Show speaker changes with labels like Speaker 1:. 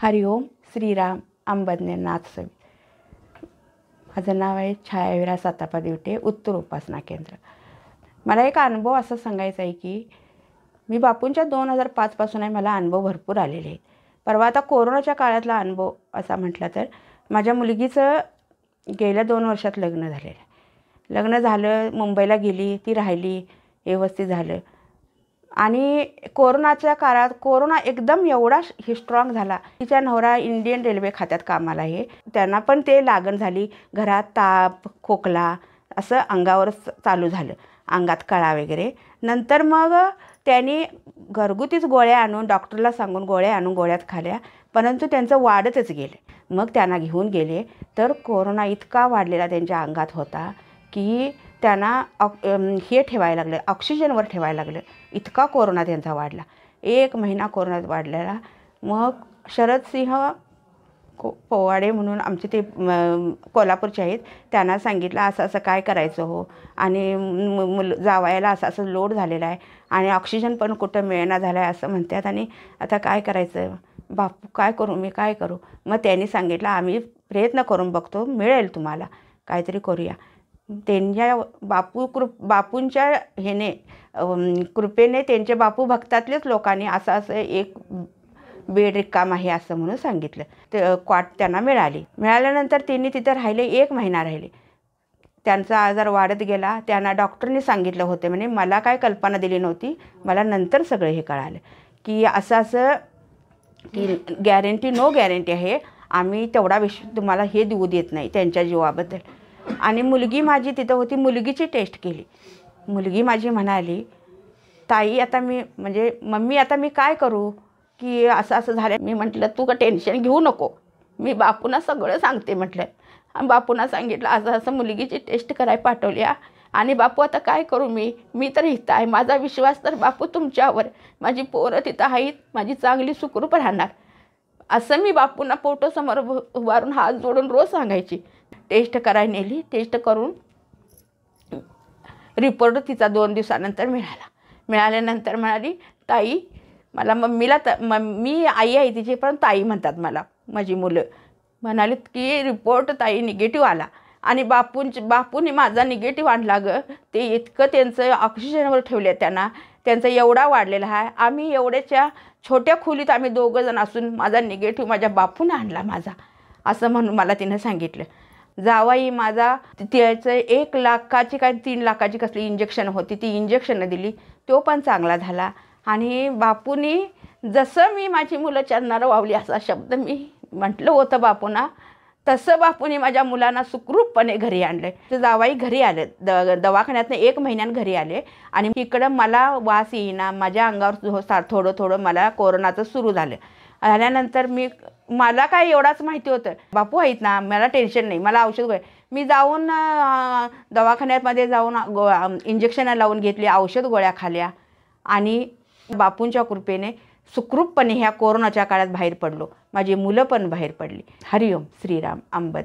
Speaker 1: हरिओम श्रीराम अंबदनेनाथ सवी माझं नाव आहे छायावीरा सातापा दिवटे उत्तर उपासना केंद्र मला एक अनुभव असं सांगायचा आहे की मी बापूंच्या दोन हजार पाचपासून आहे मला अनुभव भरपूर आलेले आहेत परवा आता कोरोनाच्या काळातला अनुभव असा म्हटला तर माझ्या मुलगीचं गेल्या दोन वर्षात लग्न झालेलं आहे लग्न झालं मुंबईला गेली ती राहिली व्यवस्थित झालं आणि कोरोनाच्या काळात कोरोना एकदम एवढा हि स्ट्रॉंग झाला तिच्या नवरा इंडियन रेल्वे खात्यात कामाला आहे त्यांना पण ते लागण झाली घरात ताप खोकला असं अंगावर चालू झालं अंगात कळा वगैरे नंतर मग त्यांनी घरगुतीच गोळ्या आणून डॉक्टरला सांगून गोळ्या आणून गोळ्यात खाल्या परंतु त्यांचं वाढतच गेले मग त्यांना घेऊन गेले तर कोरोना इतका वाढलेला त्यांच्या अंगात होता की त्यांना ऑक हे ठेवायला लागलं ऑक्सिजनवर ठेवायला लागलं इतका कोरोना त्यांचा वाढला एक महिना कोरोनात वाढलेला मग शरद को पोवाडे म्हणून आमचे ते कोल्हापूरचे आहेत त्यांना सांगितलं असं असं काय करायचं हो आणि मुल जावायला असं असं लोड झालेला आहे आणि ऑक्सिजन पण कुठं मिळणार झालं आहे असं म्हणतात आणि आता काय करायचं बापू काय करू मी काय करू मग त्यांनी सांगितलं आम्ही प्रयत्न करून बघतो मिळेल तुम्हाला काहीतरी करूया त्यांच्या बापू कृप बापूंच्या ह्याने कृपेने त्यांचे बापू भक्तातलेच लोकांनी असं असं एक बेड रिकाम आहे असं म्हणून सांगितलं ते क्वाट त्यांना मिळाली मिळाल्यानंतर त्यांनी तिथं राहिले एक महिना राहिले त्यांचा आजार वाढत गेला त्यांना डॉक्टरने सांगितलं होतं म्हणजे मला काय कल्पना दिली नव्हती मला नंतर सगळं हे कळालं की असं असं की गॅरंटी नो गॅरंटी आहे आम्ही तेवढा विषय तुम्हाला हे देऊ देत नाही त्यांच्या जीवाबद्दल आणि मुलगी माझी तिथं होती मुलगीची टेस्ट केली मुलगी माझी म्हणाली ताई आता मी म्हणजे मम्मी आता मी काय करू की असं असं झालं मी म्हटलं तू का टेन्शन घेऊ नको मी बापूंना सगळं सांगते म्हटलं आणि बापूंना सांगितलं असं असं मुलगीची टेस्ट कराय पाठवल्या आणि बापू आता काय करू मी मी तर इथं आहे माझा विश्वास तर बापू तुमच्यावर माझी पोरं तिथं आहेत माझी चांगली सुखरूप राहणार असं मी बापूंना पोटोसमोर उभारून हात जोडून रोज सांगायची टेस्ट करायला नेली टेस्ट करून रिपोर्ट तिचा दोन दिवसानंतर मिळाला मिळाल्यानंतर म्हणाली ताई मला मम्मीला मी आई आहे तिची पण ताई म्हणतात मला माझी मुलं म्हणालीत की रिपोर्ट ताई निगेटिव्ह आला आणि बापूंची बापूने माझा निगेटिव्ह आणला गं ते इतकं त्यांचं ऑक्सिजनवर ठेवले त्यांना त्यांचा एवढा वाढलेला आहे आम्ही एवढ्याच्या छोट्या खोलीत आम्ही दोघंजण असून माझा निगेटिव्ह माझ्या बापून आणला माझा असं म्हणून मला तिनं सांगितलं जावाई माझा त्याचं एक लाखाची काय तीन लाखाची कसली इंजेक्शन होती ती इंजेक्शनं दिली तो पण चांगला झाला आणि बापूनी जसं मी माझी मुलं चरणारं वावली असा शब्द मी म्हटलं होतं बापूंना तसं बापूने माझ्या मुलांना सुखरूपपणे घरी आणलं तर जावाई घरी आले द दवाखान्यातनं एक महिन्यानं घरी आले आणि इकडं मला वास येईना माझ्या अंगावर थोडं थोडं मला कोरोनाचं सुरू झालं आल्यानंतर मी मला काय एवढाच माहिती होतं बापू आहेत ना मला टेन्शन नाही मला औषध गोळ्या मी जाऊन दवाखान्यामध्ये जाऊन गो इंजेक्शनं लावून घेतली औषध गोळ्या खाल्या आणि बापूंच्या कृपेने सुखरूपपणे ह्या कोरोनाच्या काळात बाहेर पडलो माझी मुलं पण बाहेर पडली हरिओम श्रीराम अंबद